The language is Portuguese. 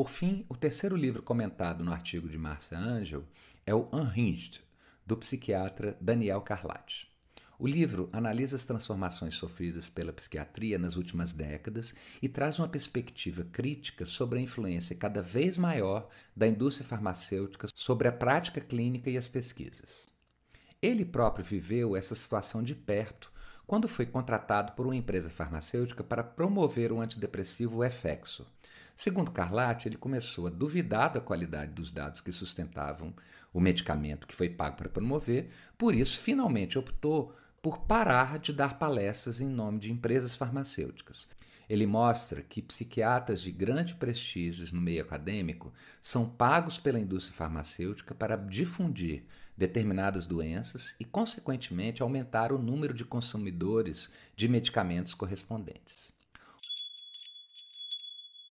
Por fim, o terceiro livro comentado no artigo de Marcia Angel é o Unhinged, do psiquiatra Daniel Carlatti. O livro analisa as transformações sofridas pela psiquiatria nas últimas décadas e traz uma perspectiva crítica sobre a influência cada vez maior da indústria farmacêutica sobre a prática clínica e as pesquisas. Ele próprio viveu essa situação de perto quando foi contratado por uma empresa farmacêutica para promover o antidepressivo Efexo. Segundo Carlatti, ele começou a duvidar da qualidade dos dados que sustentavam o medicamento que foi pago para promover, por isso finalmente optou por parar de dar palestras em nome de empresas farmacêuticas. Ele mostra que psiquiatras de grande prestígio no meio acadêmico são pagos pela indústria farmacêutica para difundir determinadas doenças e, consequentemente, aumentar o número de consumidores de medicamentos correspondentes.